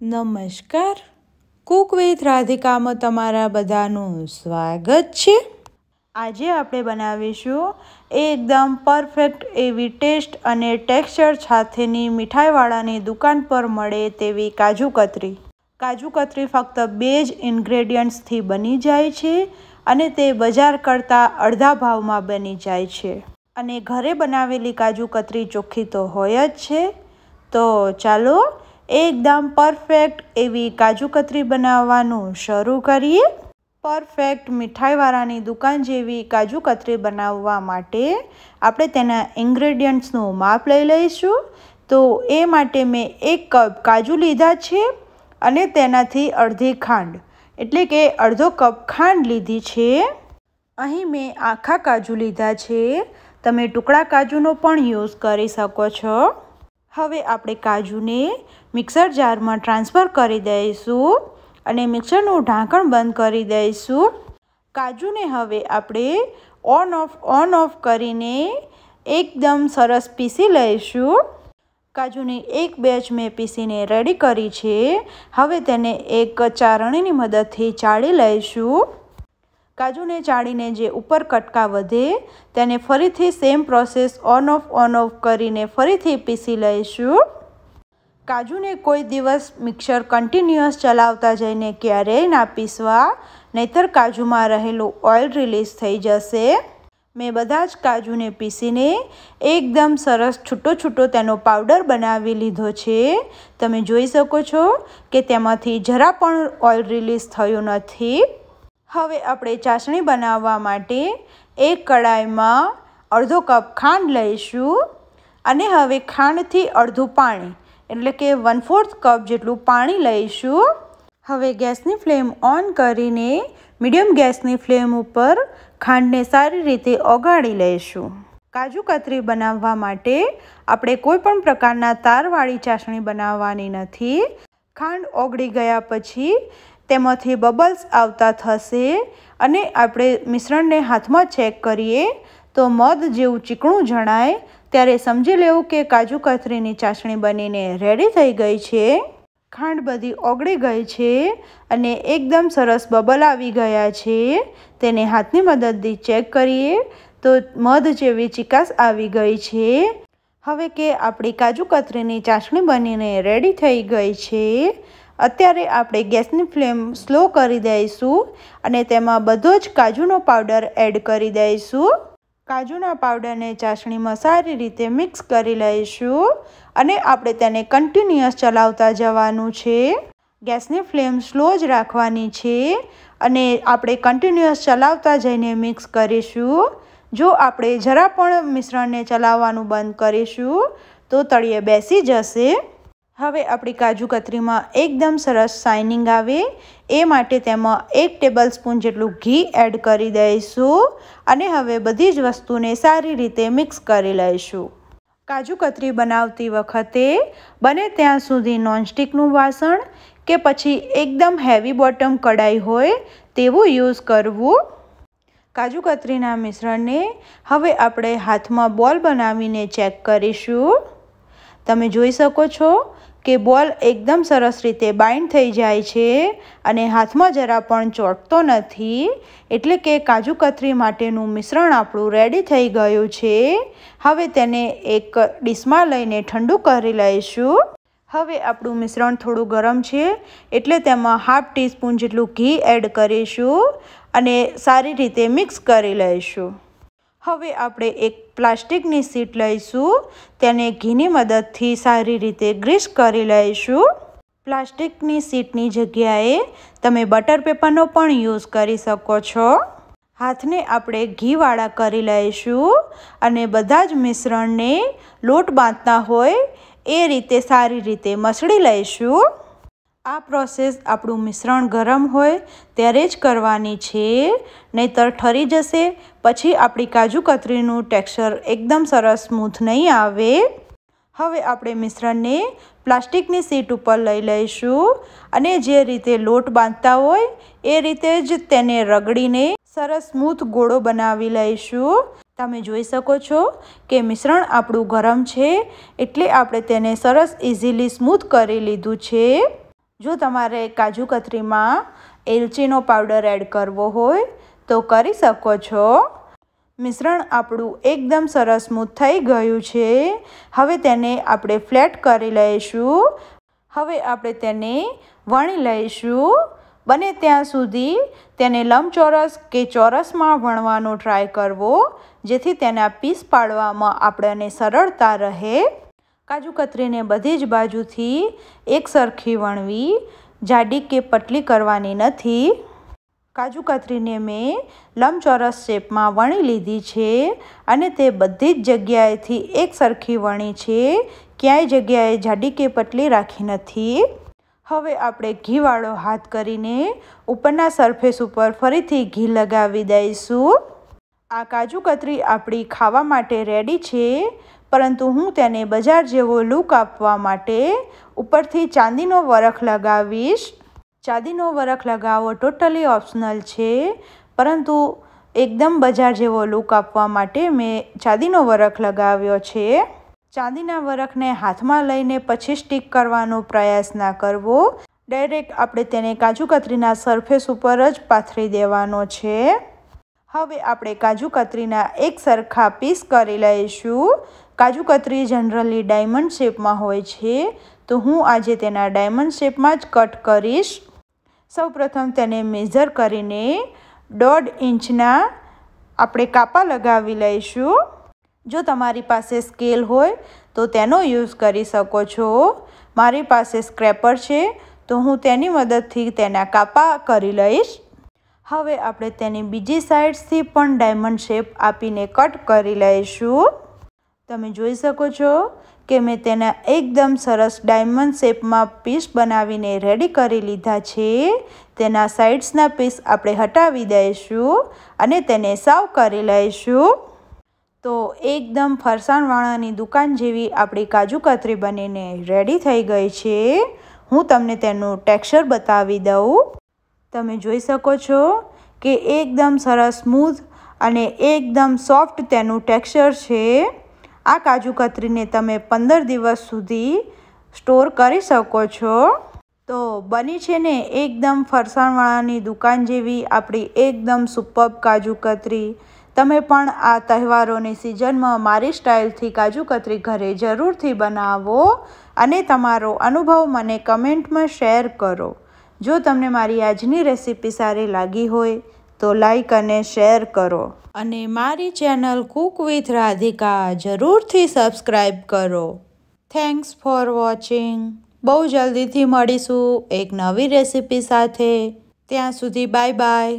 નમસ્કાર Cook with રાધિકામાં તમારા બધાનું સ્વાગત છે આજે આપણે બનાવીશું એકદમ પરફેક્ટ એવી ટેસ્ટ અને ટેક્સચર સાથેની મીઠાઈવાળાની દુકાન પર મળે તેવી કાજુ કતરી કાજુ કતરી ફક્ત બે જ ઇન્ગ્રેડિયન્ટ્સથી બની જાય છે અને તે બજાર કરતાં અડધા ભાવમાં બની જાય છે અને ઘરે બનાવેલી કાજુ કતરી ચોખ્ખી તો હોય જ છે તો ચાલો એકદમ પરફેક્ટ એવી કાજુ કતરી બનાવવાનું શરૂ કરીએ પરફેક્ટ મીઠાઈવાળાની દુકાન જેવી કાજુ કતરી બનાવવા માટે આપણે તેના ઇન્ગ્રેડિયન્ટ્સનું માપ લઈ લઈશું તો એ માટે મેં એક કપ કાજુ લીધા છે અને તેનાથી અડધી ખાંડ એટલે કે અડધો કપ ખાંડ લીધી છે અહીં મેં આખા કાજુ લીધા છે તમે ટુકડા કાજુનો પણ યુઝ કરી શકો છો હવે આપણે કાજુને મિક્સર જારમાં ટ્રાન્સફર કરી દઈશું અને મિક્સરનું ઢાંકણ બંધ કરી દઈશું કાજુને હવે આપણે ઓન ઓફ ઓન ઓફ કરીને એકદમ સરસ પીસી લઈશું કાજુની એક બેચ મેં પીસીને રેડી કરી છે હવે તેને એક ચારણીની મદદથી ચાળી લઈશું કાજુને ચાળીને જે ઉપર કટકા વધે તેને ફરીથી same process on off on off કરીને ફરીથી પીસી લઈશું કાજુને કોઈ દિવસ મિક્સર કન્ટિન્યુઅસ ચલાવતા જઈને ક્યારેય ના પીસવા નહીતર કાજુમાં રહેલું ઓઇલ રિલીઝ થઈ જશે મેં બધા જ કાજુને પીસીને એકદમ સરસ છૂટો છૂટો તેનો પાવડર બનાવી લીધો છે તમે જોઈ શકો છો કે તેમાંથી જરા પણ ઓઇલ રિલીઝ થયું નથી હવે આપણે ચાસણી બનાવવા માટે એક કડાઈમાં અડધો કપ ખાંડ લઈશું અને હવે ખાંડથી અડધું પાણી એટલે કે વન ફોર્થ કપ જેટલું પાણી લઈશું હવે ગેસની ફ્લેમ ઓન કરીને મીડિયમ ગેસની ફ્લેમ ઉપર ખાંડને સારી રીતે ઓગાળી લઈશું કાજુ કતરી બનાવવા માટે આપણે કોઈ પણ પ્રકારના તારવાળી ચાસણી બનાવવાની નથી ખાંડ ઓગળી ગયા પછી તેમાંથી બબલ્સ આવતા થશે અને આપણે મિશ્રણને હાથમાં ચેક કરીએ તો મધ જેવું ચીકણું જણાય ત્યારે સમજી લેવું કે કાજુ કતરીની ચાસણી બનીને રેડી થઈ ગઈ છે ખાંડ બધી ઓગળી ગઈ છે અને એકદમ સરસ બબલ આવી ગયા છે તેને હાથની મદદથી ચેક કરીએ તો મધ જેવી ચિકાસ આવી ગઈ છે હવે કે આપણી કાજુ કતરીની ચાસણી બનીને રેડી થઈ ગઈ છે અત્યારે આપણે ગેસની ફ્લેમ સ્લો કરી દઈશું અને તેમાં બધો જ કાજુનો પાવડર એડ કરી દઈશું કાજુના પાવડરને ચાસણીમાં સારી રીતે મિક્સ કરી લઈશું અને આપણે તેને કન્ટિન્યુઅસ ચલાવતા જવાનું છે ગેસની ફ્લેમ સ્લો જ રાખવાની છે અને આપણે કન્ટિન્યુઅસ ચલાવતા જઈને મિક્સ કરીશું જો આપણે જરા પણ મિશ્રણને ચલાવવાનું બંધ કરીશું તો તળિયે બેસી જશે હવે આપણી કાજુ કતરીમાં એકદમ સરસ શાઇનિંગ આવે એ માટે તેમાં એક ટેબલ સ્પૂન જેટલું ઘી એડ કરી દઈશું અને હવે બધી જ વસ્તુને સારી રીતે મિક્સ કરી લઈશું કાજુ કતરી બનાવતી વખતે બને ત્યાં સુધી નોનસ્ટિકનું વાસણ કે પછી એકદમ હેવી બોટમ કઢાઈ હોય તેવું યુઝ કરવું કાજુ કતરીના મિશ્રણને હવે આપણે હાથમાં બોલ બનાવીને ચેક કરીશું તમે જોઈ શકો છો કે બોલ એકદમ સરસ રીતે બાઇન્ડ થઈ જાય છે અને હાથમાં જરા પણ ચોંટતો નથી એટલે કે કાજુ કતરી માટેનું મિશ્રણ આપણું રેડી થઈ ગયું છે હવે તેને એક ડીશમાં લઈને ઠંડુ કરી લઈશું હવે આપણું મિશ્રણ થોડું ગરમ છે એટલે તેમાં હાફ ટીસ્પૂન જેટલું ઘી એડ કરીશું અને સારી રીતે મિક્સ કરી લઈશું હવે આપણે એક પ્લાસ્ટિકની સીટ લઈશું તેને ઘીની મદદથી સારી રીતે ગ્રીસ કરી લઈશું પ્લાસ્ટિકની સીટની જગ્યાએ તમે બટર પેપરનો પણ યુઝ કરી શકો છો હાથને આપણે ઘીવાળા કરી લઈશું અને બધા જ મિશ્રણને લોટ બાંધતા હોય એ રીતે સારી રીતે મસળી લઈશું આ પ્રોસેસ આપણું મિશ્રણ ગરમ હોય ત્યારે જ કરવાની છે નહીતર ઠરી જશે પછી આપણી કાજુ કતરીનું ટેક્સચર એકદમ સરસ સ્મૂથ નહીં આવે હવે આપણે મિશ્રણને પ્લાસ્ટિકની સીટ ઉપર લઈ લઈશું અને જે રીતે લોટ બાંધતા હોય એ રીતે જ તેને રગડીને સરસ સ્મૂથ ગોળો બનાવી લઈશું તમે જોઈ શકો છો કે મિશ્રણ આપણું ગરમ છે એટલે આપણે તેને સરસ ઇઝીલી સ્મૂથ કરી લીધું છે જો તમારે કાજુ કતરીમાં એલચીનો પાવડર એડ કરવો હોય તો કરી શકો છો મિશ્રણ આપણું એકદમ સરસ સ્મૂથ થઈ ગયું છે હવે તેને આપણે ફ્લેટ કરી લઈશું હવે આપણે તેને વણી લઈશું બને ત્યાં સુધી તેને લંબચોરસ કે ચોરસમાં વણવાનો ટ્રાય કરવો જેથી તેના પીસ પાડવામાં આપણને સરળતા રહે કાજુ કતરીને બધી જ બાજુથી એક સરખી વણવી જાડી કે પટલી કરવાની નથી કાજુ કતરીને મેં લંબચોરસ શેપમાં વણી લીધી છે અને તે બધી જ જગ્યાએથી એક સરખી વણી છે ક્યાંય જગ્યાએ જાડી કે પટલી રાખી નથી હવે આપણે ઘીવાળો હાથ કરીને ઉપરના સરફેસ ઉપર ફરીથી ઘી લગાવી દઈશું આ કાજુ કતરી આપણી ખાવા માટે રેડી છે પરંતુ હું તેને બજાર જેવો લુક આપવા માટે ઉપરથી ચાંદીનો વરખ લગાવીશ ચાંદીનો વરખ લગાવવો ટોટલી ઓપ્શનલ છે પરંતુ એકદમ બજાર જેવો લુક આપવા માટે મેં ચાંદીનો વરખ લગાવ્યો છે ચાંદીના વરખને હાથમાં લઈને પછી સ્ટીક કરવાનો પ્રયાસ ના કરવો ડાયરેક્ટ આપણે તેને કાજુકતરીના સરફેસ ઉપર જ પાથરી દેવાનો છે હવે આપણે કાજુ કતરીના એક સરખા પીસ કરી લઈશું કાજુ કતરી જનરલી ડાયમંડ શેપમાં હોય છે તો હું આજે તેના ડાયમંડ શેપમાં જ કટ કરીશ સૌપ્રથમ તેને મેઝર કરીને દોઢ ઇંચના આપણે કાપા લગાવી લઈશું જો તમારી પાસે સ્કેલ હોય તો તેનો યુઝ કરી શકો છો મારી પાસે સ્ક્રેપર છે તો હું તેની મદદથી તેના કાપા કરી લઈશ હવે આપણે તેની બીજી સાઇડ્સથી પણ ડાયમંડ શેપ આપીને કટ કરી લઈશું તમે જોઈ શકો છો કે મેં તેના એકદમ સરસ ડાયમંડ શેપમાં પીસ બનાવીને રેડી કરી લીધા છે તેના સાઇડ્સના પીસ આપણે હટાવી દઈશું અને તેને સાવ કરી લઈશું તો એકદમ ફરસાણવાળાની દુકાન જેવી આપણી કાજુ કતરી બનીને રેડી થઈ ગઈ છે હું તમને તેનું ટેક્સચર બતાવી દઉં તમે જોઈ શકો છો કે એકદમ સરસ સ્મૂથ અને એકદમ સોફ્ટ તેનું ટેક્સચર છે આ કાજુ કતરીને તમે પંદર દિવસ સુધી સ્ટોર કરી શકો છો તો બની છે ને એકદમ ફરસાણવાળાની દુકાન જેવી આપણી એકદમ સુપર્બ કાજુ કતરી તમે પણ આ તહેવારોની સિઝનમાં મારી સ્ટાઇલથી કાજુ કતરી ઘરે જરૂરથી બનાવો અને તમારો અનુભવ મને કમેન્ટમાં શેર કરો જો તમને મારી આજની રેસીપી સારી લાગી હોય તો લાઈક અને શેર કરો અને મારી ચેનલ કુક વિથ રાધિકા જરૂરથી સબસ્ક્રાઈબ કરો થેન્ક્સ ફોર વોચિંગ બહુ જલ્દીથી મળીશું એક નવી રેસીપી સાથે ત્યાં સુધી બાય બાય